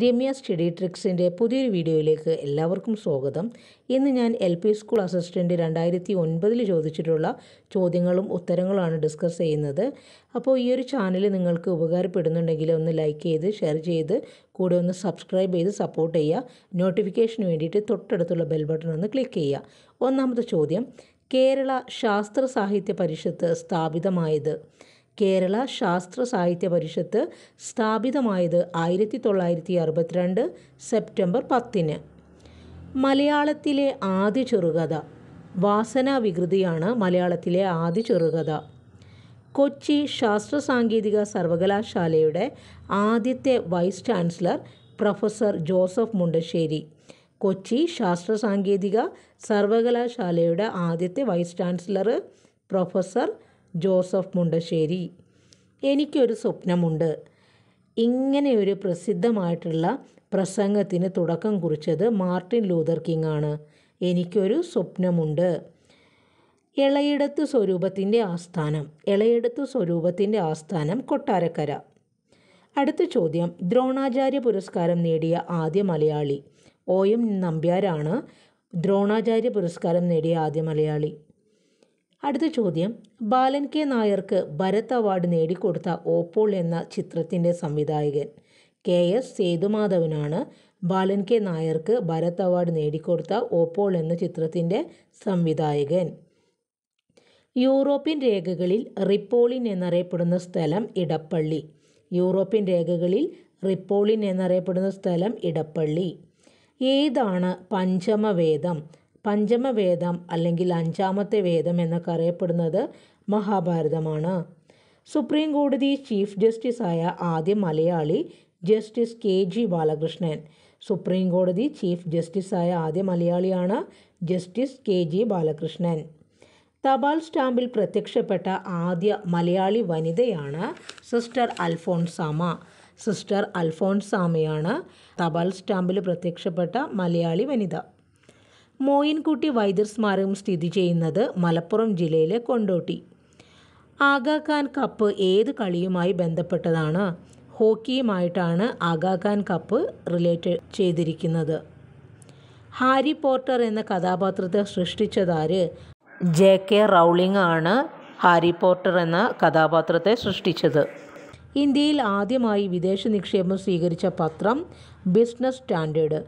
Ramya study ട്രിക്സിൻ്റെ പുതിയൊരു വീഡിയോയിലേക്ക് എല്ലാവർക്കും സ്വാഗതം ഇന്ന് ഞാൻ എൽ പി സ്കൂൾ അസിസ്റ്റൻ്റ് രണ്ടായിരത്തി ഒൻപതിൽ ചോദിച്ചിട്ടുള്ള ചോദ്യങ്ങളും ഉത്തരങ്ങളുമാണ് ഡിസ്കസ് ചെയ്യുന്നത് അപ്പോൾ ഈ ഒരു ചാനൽ നിങ്ങൾക്ക് ഉപകാരപ്പെടുന്നുണ്ടെങ്കിൽ ഒന്ന് ലൈക്ക് ചെയ്ത് ഷെയർ ചെയ്ത് കൂടെ ഒന്ന് സബ്സ്ക്രൈബ് ചെയ്ത് സപ്പോർട്ട് ചെയ്യുക നോട്ടിഫിക്കേഷന് വേണ്ടിയിട്ട് തൊട്ടടുത്തുള്ള ബെൽ ബട്ടൺ ഒന്ന് ക്ലിക്ക് ചെയ്യുക ഒന്നാമത്തെ ചോദ്യം കേരള ശാസ്ത്ര സാഹിത്യ പരിഷത്ത് സ്ഥാപിതമായത് കേരള ശാസ്ത്ര സാഹിത്യ പരിഷത്ത് സ്ഥാപിതമായത് ആയിരത്തി തൊള്ളായിരത്തി അറുപത്തിരണ്ട് സെപ്റ്റംബർ പത്തിന് മലയാളത്തിലെ ആദ്യ ചെറുകഥ വാസന വികൃതിയാണ് മലയാളത്തിലെ ആദ്യ ചെറുകഥ കൊച്ചി ശാസ്ത്ര സാങ്കേതിക സർവകലാശാലയുടെ ആദ്യത്തെ vice chancellor professor Joseph Mundassery Kochi ശാസ്ത്ര സാങ്കേതിക സർവകലാശാലയുടെ ആദ്യത്തെ vice chancellor professor Joseph Mundassery എനിക്കൊരു സ്വപ്നമുണ്ട് ഇങ്ങനെയൊരു പ്രസിദ്ധമായിട്ടുള്ള പ്രസംഗത്തിന് തുടക്കം കുറിച്ചത് മാർട്ടിൻ ലൂതർ കിങ് ആണ് എനിക്കൊരു സ്വപ്നമുണ്ട് ഇളയിടത്ത് സ്വരൂപത്തിൻ്റെ ആസ്ഥാനം ഇളയിടത്ത് സ്വരൂപത്തിൻ്റെ ആസ്ഥാനം കൊട്ടാരക്കര അടുത്ത ചോദ്യം ദ്രോണാചാര്യ പുരസ്കാരം നേടിയ ആദ്യ മലയാളി ഒ എം നമ്പ്യാരാണ് ദ്രോണാചാര്യ പുരസ്കാരം നേടിയ ആദ്യ മലയാളി അടുത്ത ചോദ്യം ബാലൻ കെ നായർക്ക് ഭരത് അവാർഡ് നേടിക്കൊടുത്ത ഓപ്പോൾ എന്ന ചിത്രത്തിൻ്റെ സംവിധായകൻ കെ എസ് സേതുമാധവനാണ് ബാലൻ കെ നായർക്ക് ഭരത് അവാർഡ് നേടിക്കൊടുത്ത ഓപ്പോൾ എന്ന ചിത്രത്തിൻ്റെ സംവിധായകൻ യൂറോപ്യൻ രേഖകളിൽ റിപ്പോളിൻ എന്നറിയപ്പെടുന്ന സ്ഥലം ഇടപ്പള്ളി യൂറോപ്യൻ രേഖകളിൽ റിപ്പോളിൻ എന്നറിയപ്പെടുന്ന സ്ഥലം ഇടപ്പള്ളി ഏതാണ് പഞ്ചമവേദം പഞ്ചമവേദം അല്ലെങ്കിൽ അഞ്ചാമത്തെ വേദം എന്നൊക്കെ മഹാഭാരതമാണ് സുപ്രീം കോടതി ചീഫ് ജസ്റ്റിസായ ആദ്യ Malayali justice K G Balakrishnan supreme കോടതി ചീഫ് ജസ്റ്റിസായ ആദ്യ മലയാളിയാണ് ജസ്റ്റിസ് കെ ജി ബാലകൃഷ്ണൻ തപാൽ സ്റ്റാമ്പിൽ പ്രത്യക്ഷപ്പെട്ട ആദ്യ മലയാളി വനിതയാണ് സിസ്റ്റർ അൽഫോൺസാമ സിസ്റ്റർ അൽഫോൺസാമയാണ് തപാൽ സ്റ്റാമ്പിൽ പ്രത്യക്ഷപ്പെട്ട മലയാളി വനിത മോയിൻകുട്ടി വൈദ്യർ സ്മാരകം സ്ഥിതി ചെയ്യുന്നത് മലപ്പുറം ജില്ലയിലെ കൊണ്ടോട്ടി ആഗാഖാൻ കപ്പ് ഏത് കളിയുമായി ബന്ധപ്പെട്ടതാണ് ഹോക്കിയുമായിട്ടാണ് ആഗാഖാൻ കപ്പ് റിലേറ്റ് ചെയ്തിരിക്കുന്നത് ഹാരി പോട്ടർ എന്ന കഥാപാത്രത്തെ സൃഷ്ടിച്ചതാര് ജെ കെ റൗളിംഗ് ആണ് ഹാരി പോട്ടർ എന്ന കഥാപാത്രത്തെ സൃഷ്ടിച്ചത് ഇന്ത്യയിൽ ആദ്യമായി വിദേശ നിക്ഷേപം സ്വീകരിച്ച പത്രം ബിസിനസ് സ്റ്റാൻഡേർഡ്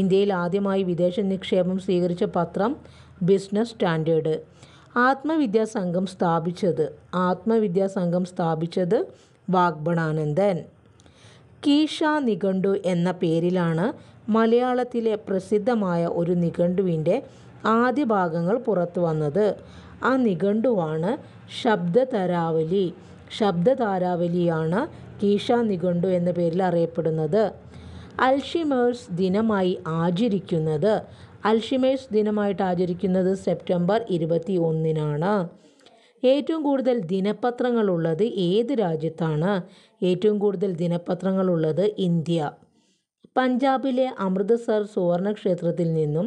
ഇന്ത്യയിൽ ആദ്യമായി വിദേശ നിക്ഷേപം സ്വീകരിച്ച പത്രം ബിസിനസ് സ്റ്റാൻഡേർഡ് ആത്മവിദ്യാസംഘം സ്ഥാപിച്ചത് ആത്മവിദ്യാസംഘം സ്ഥാപിച്ചത് വാഗ്ബണാനന്ദൻ കീഷ നിഘണ്ടു എന്ന പേരിലാണ് മലയാളത്തിലെ പ്രസിദ്ധമായ ഒരു നിഘണ്ടുവിൻ്റെ ആദ്യ ഭാഗങ്ങൾ പുറത്തു വന്നത് ആ നിഘണ്ടുവാണ് ശബ്ദതരാവലി ശബ്ദതാരാവലിയാണ് കീഷ നിഘണ്ടു എന്ന പേരിൽ അറിയപ്പെടുന്നത് അൽഷിമേഴ്സ് ദിനമായി ആചരിക്കുന്നത് അൽഷിമേഴ്സ് ദിനമായിട്ട് ആചരിക്കുന്നത് സെപ്റ്റംബർ ഇരുപത്തി ഒന്നിനാണ് ഏറ്റവും കൂടുതൽ ദിനപത്രങ്ങളുള്ളത് ഏത് രാജ്യത്താണ് ഏറ്റവും കൂടുതൽ ദിനപത്രങ്ങളുള്ളത് ഇന്ത്യ പഞ്ചാബിലെ അമൃത്സർ സുവർണക്ഷേത്രത്തിൽ നിന്നും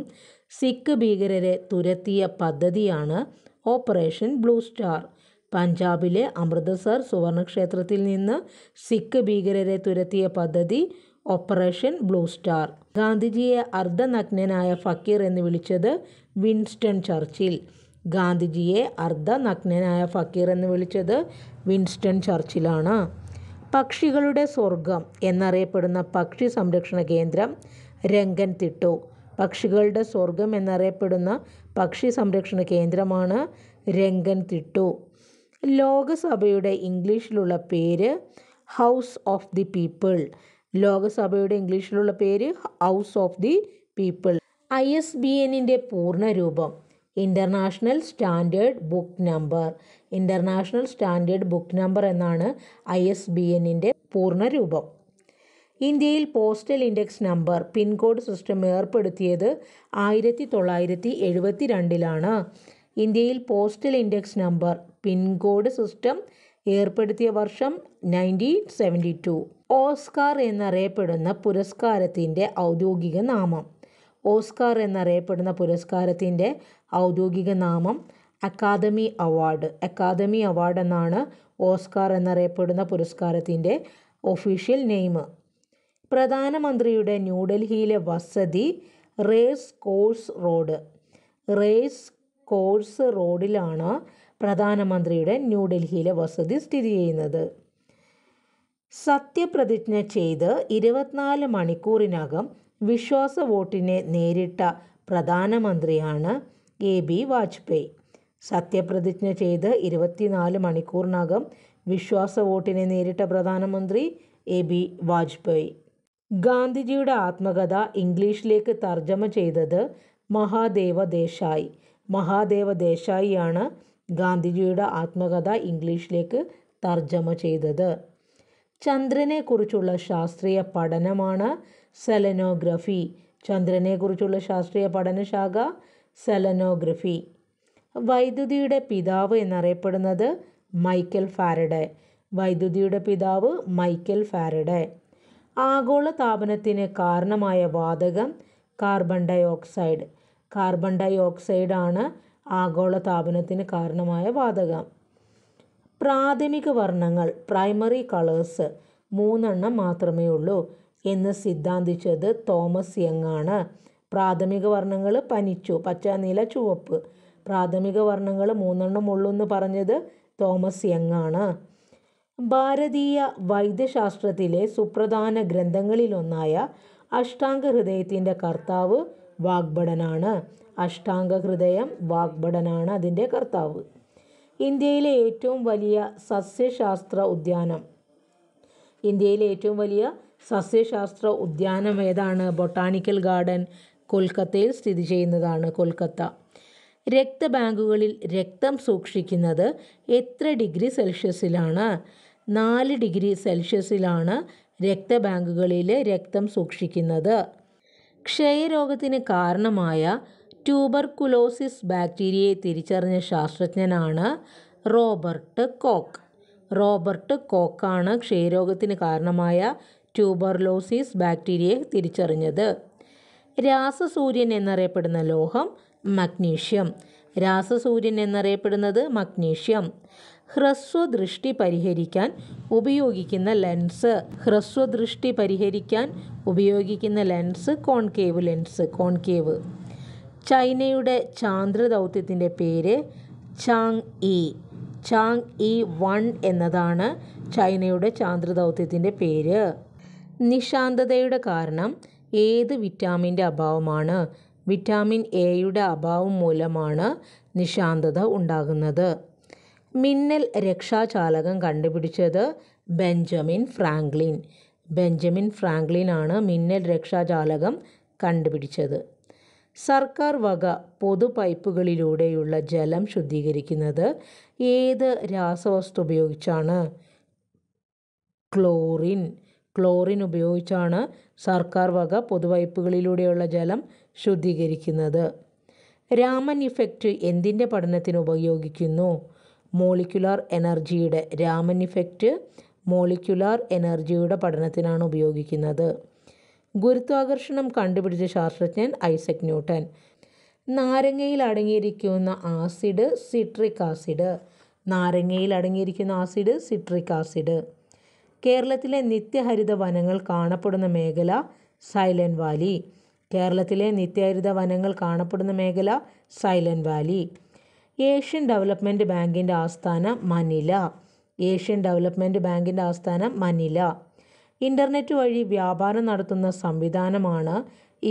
സിഖ് ഭീകരരെ തുരത്തിയ പദ്ധതിയാണ് ഓപ്പറേഷൻ ബ്ലൂ സ്റ്റാർ പഞ്ചാബിലെ അമൃത്സർ സുവർണക്ഷേത്രത്തിൽ നിന്ന് സിഖ് ഭീകരരെ തുരത്തിയ പദ്ധതി ഓപ്പറേഷൻ ബ്ലൂ സ്റ്റാർ ഗാന്ധിജിയെ അർദ്ധനഗ്നനായ ഫക്കീർ എന്ന് വിളിച്ചത് വിൻസ്റ്റൺ ചർച്ചിൽ ഗാന്ധിജിയെ അർദ്ധനഗ്നനായ ഫക്കീർ എന്ന് വിളിച്ചത് വിൻസ്റ്റൺ ചർച്ചിലാണ് പക്ഷികളുടെ സ്വർഗം എന്നറിയപ്പെടുന്ന പക്ഷി സംരക്ഷണ കേന്ദ്രം രംഗൻ തിട്ടു പക്ഷികളുടെ സ്വർഗം എന്നറിയപ്പെടുന്ന പക്ഷി സംരക്ഷണ കേന്ദ്രമാണ് രംഗൻ തിട്ടു ലോകസഭയുടെ ഇംഗ്ലീഷിലുള്ള പേര് ഹൗസ് ഓഫ് ദി പീപ്പിൾ ലോകസഭയുടെ ഇംഗ്ലീഷിലുള്ള പേര് house of the people I S B എന്നിൻ്റെ രൂപം international standard book number international standard book number എന്നാണ് ഐ എസ് ബി എന്നിൻ്റെ രൂപം ഇന്ത്യയിൽ postal index number pin code system ഏർപ്പെടുത്തിയത് ആയിരത്തി തൊള്ളായിരത്തി എഴുപത്തി രണ്ടിലാണ് ഇന്ത്യയിൽ postal index number pin code system ഏർപ്പെടുത്തിയ വർഷം നയൻറ്റീൻ സെവൻറ്റി ടു ഓസ്കാർ എന്നറിയപ്പെടുന്ന പുരസ്കാരത്തിൻ്റെ ഔദ്യോഗിക നാമം ഓസ്കാർ എന്നറിയപ്പെടുന്ന പുരസ്കാരത്തിൻ്റെ ഔദ്യോഗിക നാമം അക്കാദമി അവാർഡ് അക്കാദമി അവാർഡ് എന്നാണ് ഓസ്കാർ എന്നറിയപ്പെടുന്ന പുരസ്കാരത്തിൻ്റെ ഒഫീഷ്യൽ നെയിം പ്രധാനമന്ത്രിയുടെ ന്യൂഡൽഹിയിലെ വസതി race course road race course റോഡിലാണ് പ്രധാനമന്ത്രിയുടെ ന്യൂഡൽഹിയിലെ വസതി സ്ഥിതി ചെയ്യുന്നത് സത്യപ്രതിജ്ഞ ചെയ്ത് ഇരുപത്തിനാല് മണിക്കൂറിനകം വിശ്വാസ വോട്ടിനെ നേരിട്ട പ്രധാനമന്ത്രിയാണ് എ ബി വാജ്പേയി സത്യപ്രതിജ്ഞ ചെയ്ത് ഇരുപത്തിനാല് മണിക്കൂറിനകം വിശ്വാസ വോട്ടിനെ നേരിട്ട പ്രധാനമന്ത്രി എ ബി വാജ്പേയി ഗാന്ധിജിയുടെ ആത്മകഥ ഇംഗ്ലീഷിലേക്ക് തർജ്ജമ ചെയ്തത് മഹാദേവ ദേശായി മഹാദേവ ദേശായിയാണ് ഗാന്ധിജിയുടെ ആത്മകഥ ഇംഗ്ലീഷിലേക്ക് തർജ്ജമ ചെയ്തത് ചന്ദ്രനെക്കുറിച്ചുള്ള ശാസ്ത്രീയ പഠനമാണ് സെലനോഗ്രഫി ചന്ദ്രനെക്കുറിച്ചുള്ള ശാസ്ത്രീയ പഠനശാഖ സെലനോഗ്രഫി വൈദ്യുതിയുടെ പിതാവ് എന്നറിയപ്പെടുന്നത് മൈക്കൽ ഫാരഡെ വൈദ്യുതിയുടെ പിതാവ് മൈക്കൽ ഫാരഡെ ആഗോള താപനത്തിന് കാരണമായ വാതകം കാർബൺ ഡൈ ഓക്സൈഡ് കാർബൺ ഡൈ ഓക്സൈഡാണ് ആഗോള താപനത്തിന് കാരണമായ വാതകം പ്രാഥമിക വർണ്ണങ്ങൾ പ്രൈമറി കളേഴ്സ് മൂന്നെണ്ണം മാത്രമേ ഉള്ളൂ എന്ന് സിദ്ധാന്തിച്ചത് തോമസ് യങ്ങാണ് പ്രാഥമിക വർണ്ണങ്ങൾ പനിച്ചു പച്ച നീല ചുവപ്പ് പ്രാഥമിക വർണ്ണങ്ങൾ മൂന്നെണ്ണം ഉള്ളൂ എന്ന് പറഞ്ഞത് തോമസ് യങ്ങാണ് ഭാരതീയ വൈദ്യശാസ്ത്രത്തിലെ സുപ്രധാന ഗ്രന്ഥങ്ങളിലൊന്നായ അഷ്ടാംഗ ഹൃദയത്തിൻ്റെ കർത്താവ് വാഗ്ഭടനാണ് അഷ്ടാംഗ ഹൃദയം വാഗ്ഭടനാണ് അതിൻ്റെ കർത്താവ് ഇന്ത്യയിലെ ഏറ്റവും വലിയ സസ്യശാസ്ത്ര ഉദ്യാനം ഇന്ത്യയിലെ ഏറ്റവും വലിയ സസ്യശാസ്ത്ര ഉദ്യാനം ഏതാണ് ബൊട്ടാണിക്കൽ ഗാർഡൻ കൊൽക്കത്തയിൽ സ്ഥിതി ചെയ്യുന്നതാണ് കൊൽക്കത്ത രക്തബാങ്കുകളിൽ രക്തം സൂക്ഷിക്കുന്നത് എത്ര ഡിഗ്രി സെൽഷ്യസിലാണ് നാല് ഡിഗ്രി സെൽഷ്യസിലാണ് രക്തബാങ്കുകളിൽ രക്തം സൂക്ഷിക്കുന്നത് ക്ഷയരോഗത്തിന് കാരണമായ ട്യൂബർകുലോസിസ് ബാക്ടീരിയയെ തിരിച്ചറിഞ്ഞ ശാസ്ത്രജ്ഞനാണ് റോബർട്ട് കോക്ക് റോബർട്ട് കോക്കാണ് ക്ഷയരോഗത്തിന് കാരണമായ ട്യൂബർലോസിസ് ബാക്ടീരിയയെ തിരിച്ചറിഞ്ഞത് രാസസൂര്യൻ എന്നറിയപ്പെടുന്ന ലോഹം മഗ്നീഷ്യം രാസസൂര്യൻ എന്നറിയപ്പെടുന്നത് മഗ്നീഷ്യം ഹ്രസ്വദൃഷ്ടി പരിഹരിക്കാൻ ഉപയോഗിക്കുന്ന ലെൻസ് ഹ്രസ്വദൃഷ്ടി പരിഹരിക്കാൻ ഉപയോഗിക്കുന്ന ലെൻസ് കോൺകേവ് ലെൻസ് കോൺകേവ് ചൈനയുടെ ചാന്ദ്ര ദൗത്യത്തിൻ്റെ പേര് Chang'e Chang'e one എന്നതാണ് ചൈനയുടെ ചാന്ദ്ര ദൗത്യത്തിൻ്റെ പേര് നിശാന്തതയുടെ കാരണം ഏത് വിറ്റാമിൻ്റെ അഭാവമാണ് വിറ്റാമിൻ എയുടെ അഭാവം മൂലമാണ് നിശാന്തത ഉണ്ടാകുന്നത് മിന്നൽ രക്ഷാചാലകം കണ്ടുപിടിച്ചത് ബെഞ്ചമിൻ ഫ്രാങ്ക്ലിൻ ബെഞ്ചമിൻ ഫ്രാങ്ക്ലിൻ ആണ് മിന്നൽ രക്ഷാചാലകം കണ്ടുപിടിച്ചത് സർക്കാർ വക പൊതു പൈപ്പുകളിലൂടെയുള്ള ജലം ശുദ്ധീകരിക്കുന്നത് ഏത് രാസവസ്തു ഉപയോഗിച്ചാണ് ക്ലോറിൻ ക്ലോറിൻ ഉപയോഗിച്ചാണ് സർക്കാർ വക പൊതുപൈപ്പുകളിലൂടെയുള്ള ജലം ശുദ്ധീകരിക്കുന്നത് രാമൻ ഇഫക്റ്റ് എന്തിൻ്റെ പഠനത്തിന് ഉപയോഗിക്കുന്നു മോളിക്കുലാർ എനർജിയുടെ രാമൻ ഇഫക്റ്റ് മോളിക്കുലാർ എനർജിയുടെ പഠനത്തിനാണ് ഉപയോഗിക്കുന്നത് ഗുരുത്വാകർഷണം കണ്ടുപിടിച്ച ശാസ്ത്രജ്ഞൻ ഐസക് ന്യൂട്ടൻ നാരങ്ങയിൽ അടങ്ങിയിരിക്കുന്ന ആസിഡ് സിട്രിക് ആസിഡ് നാരങ്ങയിൽ അടങ്ങിയിരിക്കുന്ന ആസിഡ് സിട്രിക് ആസിഡ് കേരളത്തിലെ നിത്യഹരിത വനങ്ങൾ കാണപ്പെടുന്ന മേഖല സൈലൻറ്റ് വാലി കേരളത്തിലെ നിത്യഹരിത വനങ്ങൾ കാണപ്പെടുന്ന മേഖല സൈലൻറ്റ് വാലി ഏഷ്യൻ ഡെവലപ്മെൻറ്റ് ബാങ്കിൻ്റെ ആസ്ഥാനം മനില ഏഷ്യൻ ഡെവലപ്മെൻറ്റ് ബാങ്കിൻ്റെ ആസ്ഥാനം മനില ഇൻ്റർനെറ്റ് വഴി വ്യാപാരം നടത്തുന്ന സംവിധാനമാണ്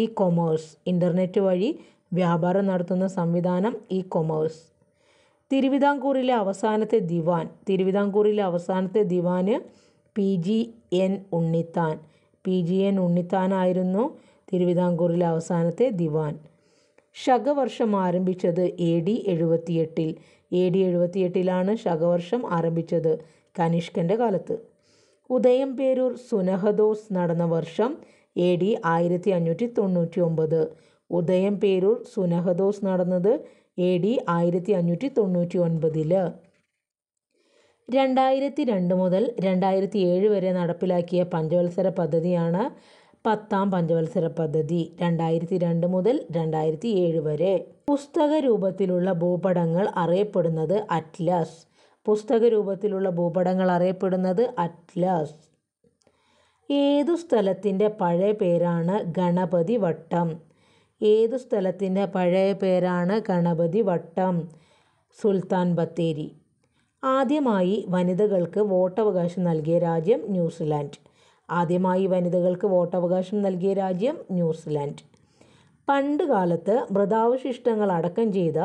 ഇ കൊമേഴ്സ് ഇൻ്റർനെറ്റ് വഴി വ്യാപാരം നടത്തുന്ന സംവിധാനം ഇ കൊമേഴ്സ് തിരുവിതാംകൂറിലെ അവസാനത്തെ ദിവാൻ തിരുവിതാംകൂറിലെ അവസാനത്തെ ദിവാന് P G N Unnithan P G N ഉണ്ണിത്താനായിരുന്നു തിരുവിതാംകൂറിലെ അവസാനത്തെ ദിവാൻ ശകവർഷം ആരംഭിച്ചത് എ ഡി എഴുപത്തിയെട്ടിൽ എ ഡി എഴുപത്തിയെട്ടിലാണ് ശകവർഷം ആരംഭിച്ചത് കനിഷ്കൻ്റെ കാലത്ത് ഉദയംപേരൂർ സുനഹദോസ് നടന്ന വർഷം എ ഡി ആയിരത്തി അഞ്ഞൂറ്റി തൊണ്ണൂറ്റി ഒമ്പത് ഉദയംപേരൂർ സുനഹദോസ് നടന്നത് എ ഡി ആയിരത്തി അഞ്ഞൂറ്റി തൊണ്ണൂറ്റി ഒൻപതിൽ രണ്ടായിരത്തി രണ്ട് മുതൽ രണ്ടായിരത്തി ഏഴ് വരെ നടപ്പിലാക്കിയ പഞ്ചവത്സര പദ്ധതിയാണ് പത്താം പഞ്ചവത്സര പദ്ധതി രണ്ടായിരത്തി രണ്ട് മുതൽ രണ്ടായിരത്തി ഏഴ് വരെ പുസ്തക രൂപത്തിലുള്ള ഭൂപടങ്ങൾ അറിയപ്പെടുന്നത് അറ്റ്ലസ് പുസ്തക രൂപത്തിലുള്ള ഭൂപടങ്ങൾ അറിയപ്പെടുന്നത് അറ്റ്ലാസ് ഏതു സ്ഥലത്തിൻ്റെ പഴയ പേരാണ് ഗണപതി വട്ടം ഏതു സ്ഥലത്തിൻ്റെ പഴയ പേരാണ് ഗണപതി വട്ടം സുൽത്താൻ ബത്തേരി ആദ്യമായി വനിതകൾക്ക് വോട്ടവകാശം നൽകിയ രാജ്യം ന്യൂസിലാൻഡ് ആദ്യമായി വനിതകൾക്ക് വോട്ടവകാശം നൽകിയ രാജ്യം ന്യൂസിലാൻഡ് പണ്ട് കാലത്ത് വ്രതാവശിഷ്ടങ്ങൾ അടക്കം ചെയ്ത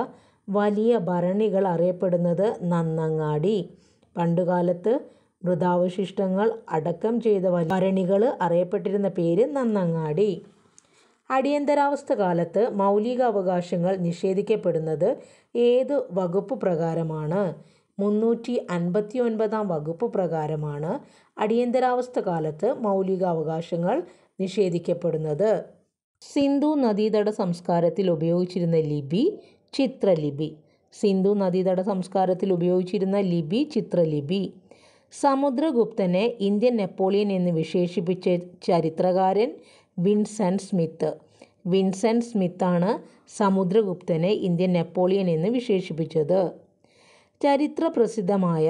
വലിയ ഭരണികൾ അറിയപ്പെടുന്നത് നന്നങ്ങാടി. പണ്ടുകാലത്ത് മൃതാവശിഷ്ടങ്ങൾ അടക്കം ചെയ്ത ഭരണികൾ അറിയപ്പെട്ടിരുന്ന പേര് നന്നങ്ങാടി. മൗലിക അവകാശങ്ങൾ നിഷേധിക്കപ്പെടുന്നത് വകുപ്പ് പ്രകാരമാണ് മുന്നൂറ്റി ഒൻപതാം വകുപ്പ് പ്രകാരമാണ് മൗലിക അവകാശങ്ങൾ നിഷേധിക്കപ്പെടുന്നത്. സിന്ധു നദീതട സംസ്കാരത്തിൽ ഉപയോഗിച്ചിരുന്ന ലിപി ചിത്രലിപി സിന്ധു നദീതട സംസ്കാരത്തിൽ ഉപയോഗിച്ചിരുന്ന ലിപി ചിത്രലിപി സമുദ്രഗുപ്തനെ ഇന്ത്യൻ നെപ്പോളിയൻ എന്ന് വിശേഷിപ്പിച്ച ചരിത്രകാരൻ വിൻസെൻറ്റ് സ്മിത്ത് വിൻസെൻറ്റ് സ്മിത്താണ് സമുദ്രഗുപ്തനെ ഇന്ത്യൻ നെപ്പോളിയൻ എന്ന് വിശേഷിപ്പിച്ചത് ചരിത്ര പ്രസിദ്ധമായ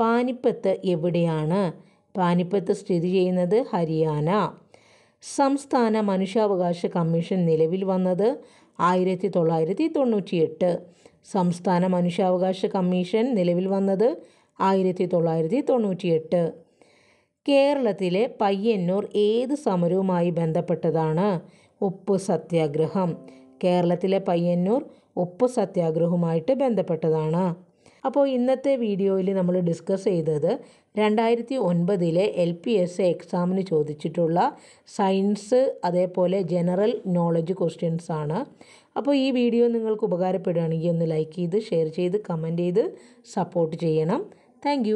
പാനിപ്പത്ത് എവിടെയാണ് പാനിപ്പത്ത് സ്ഥിതി ചെയ്യുന്നത് ഹരിയാന സംസ്ഥാന മനുഷ്യാവകാശ കമ്മീഷൻ നിലവിൽ വന്നത് ആയിരത്തി തൊള്ളായിരത്തി തൊണ്ണൂറ്റിയെട്ട് സംസ്ഥാന മനുഷ്യാവകാശ കമ്മീഷൻ നിലവിൽ വന്നത് ആയിരത്തി തൊള്ളായിരത്തി തൊണ്ണൂറ്റിയെട്ട് കേരളത്തിലെ പയ്യന്നൂർ ഏത് സമരവുമായി ബന്ധപ്പെട്ടതാണ് ഉപ്പ് സത്യാഗ്രഹം കേരളത്തിലെ പയ്യന്നൂർ ഉപ്പ് സത്യാഗ്രഹവുമായിട്ട് ബന്ധപ്പെട്ടതാണ് അപ്പോൾ ഇന്നത്തെ വീഡിയോയിൽ നമ്മൾ ഡിസ്കസ് ചെയ്തത് രണ്ടായിരത്തി ഒൻപതിലെ എൽ പി എസ് എ എക്സാമിന് ചോദിച്ചിട്ടുള്ള സയൻസ് അതേപോലെ ജനറൽ നോളജ് ക്വസ്റ്റ്യൻസ് ആണ് അപ്പോൾ ഈ വീഡിയോ നിങ്ങൾക്ക് ഉപകാരപ്പെടുകയാണെങ്കിൽ ഒന്ന് ലൈക്ക് ചെയ്ത് ഷെയർ ചെയ്ത് കമൻറ്റ് ചെയ്ത് സപ്പോർട്ട് ചെയ്യണം താങ്ക്